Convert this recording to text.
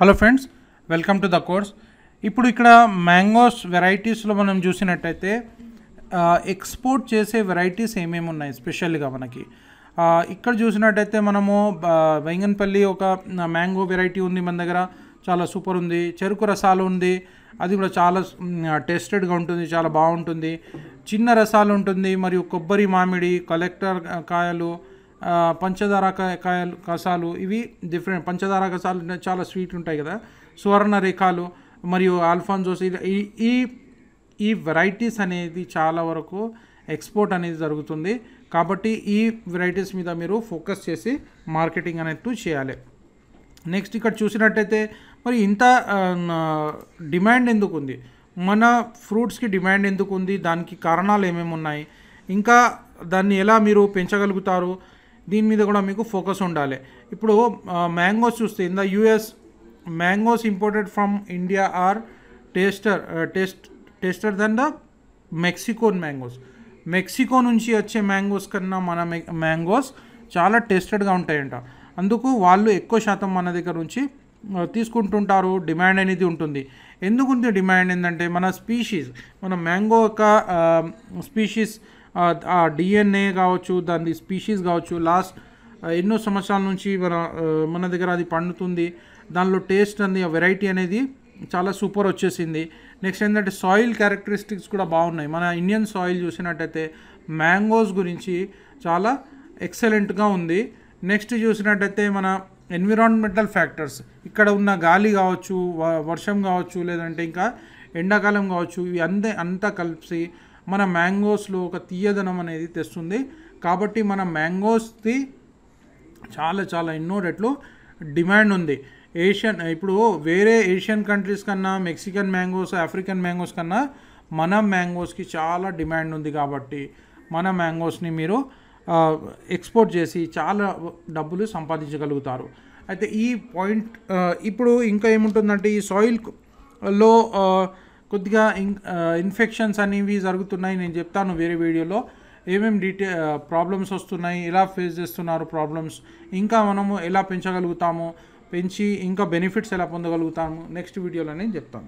hello friends welcome to the course ఇప్పుడు ఇక్కడ mangoes వెరైటీస్లో మనం చూసినట్టయితే ఎక్స్పోర్ట్ చేసే వెరైటీస్ ఏమేమి ఉన్నాయి స్పెషల్గా మనకి ఇక్కడ చూసినట్టయితే మనము వెంగన్పల్లి ఒక మ్యాంగో వెరైటీ ఉంది మన దగ్గర చాలా సూపర్ ఉంది చెరుకు రసాలు ఉంది అది కూడా చాలా టేస్టెడ్గా ఉంటుంది చాలా బాగుంటుంది చిన్న రసాలు ఉంటుంది మరియు కొబ్బరి మామిడి కలెక్టర్ కాయలు పంచదార కాయలు కసాలు ఇవి డిఫరెంట్ పంచదార కసాలు చాలా స్వీట్ ఉంటాయి కదా సువర్ణ రేఖాలు మరియు ఆల్ఫాన్జోస్ ఈ ఈ వెరైటీస్ అనేది చాలా వరకు ఎక్స్పోర్ట్ అనేది జరుగుతుంది కాబట్టి ఈ వెరైటీస్ మీద మీరు ఫోకస్ చేసి మార్కెటింగ్ అనేది చేయాలి నెక్స్ట్ ఇక్కడ చూసినట్టయితే మరి ఇంత డిమాండ్ ఎందుకు ఉంది మన ఫ్రూట్స్కి డిమాండ్ ఎందుకు ఉంది దానికి కారణాలు ఏమేమి ఉన్నాయి ఇంకా దాన్ని ఎలా మీరు పెంచగలుగుతారు దీని మీద కూడా మీకు ఫోకస్ ఉండాలి ఇప్పుడు మ్యాంగోస్ చూస్తే in the US mangoes imported from India are taster taste taster then the Mexican mangoes Mexico నుంచి వచ్చే మ్యాంగోస్ కన్నా మన మ్యాంగోస్ చాలా టేస్టెడ్గా ఉంటాయంట అందుకు వాళ్ళు ఎక్కువ శాతం మన దగ్గర నుంచి తీసుకుంటుంటారు డిమాండ్ అనేది ఉంటుంది ఎందుకు డిమాండ్ ఏంటంటే మన స్పీషీస్ మన మ్యాంగో యొక్క స్పీషీస్ ఆ డిఎన్ఏ కావచ్చు దాని స్పీషీస్ కావచ్చు లాస్ట్ ఎన్నో సంవత్సరాల నుంచి మన మన దగ్గర అది పండుతుంది దానిలో టేస్ట్ అనేది వెరైటీ అనేది చాలా సూపర్ వచ్చేసింది నెక్స్ట్ ఏంటంటే సాయిల్ క్యారెక్టరిస్టిక్స్ కూడా బాగున్నాయి మన ఇండియన్ సాయిల్ చూసినట్టయితే మ్యాంగోస్ గురించి చాలా ఎక్సలెంట్గా ఉంది నెక్స్ట్ చూసినట్టయితే మన ఎన్విరాన్మెంటల్ ఫ్యాక్టర్స్ ఇక్కడ ఉన్న గాలి కావచ్చు వర్షం కావచ్చు లేదంటే ఇంకా ఎండాకాలం కావచ్చు ఇవి అంతే అంతా కలిసి మన మ్యాంగోస్లో ఒక తీయదనం అనేది తెస్తుంది కాబట్టి మన మ్యాంగోస్ది చాలా చాలా ఎన్నో రెట్లు డిమాండ్ ఉంది ఏషియన్ ఇప్పుడు వేరే ఏషియన్ కంట్రీస్ కన్నా మెక్సికన్ మ్యాంగోస్ ఆఫ్రికన్ మ్యాంగోస్ కన్నా మన మ్యాంగోస్కి చాలా డిమాండ్ ఉంది కాబట్టి మన మ్యాంగోస్ని మీరు ఎక్స్పోర్ట్ చేసి చాలా డబ్బులు సంపాదించగలుగుతారు అయితే ఈ పాయింట్ ఇప్పుడు ఇంకా ఏముంటుందంటే ఈ సాయిల్లో కొద్దిగా ఇన్ఫెక్షన్స్ అనేవి జరుగుతున్నాయి నేను చెప్తాను వేరే వీడియోలో ఏమేమి డీటే ప్రాబ్లమ్స్ వస్తున్నాయి ఎలా ఫేస్ చేస్తున్నారు ప్రాబ్లమ్స్ ఇంకా మనము ఎలా పెంచగలుగుతాము పెంచి ఇంకా బెనిఫిట్స్ ఎలా పొందగలుగుతాము నెక్స్ట్ వీడియోలో నేను చెప్తాను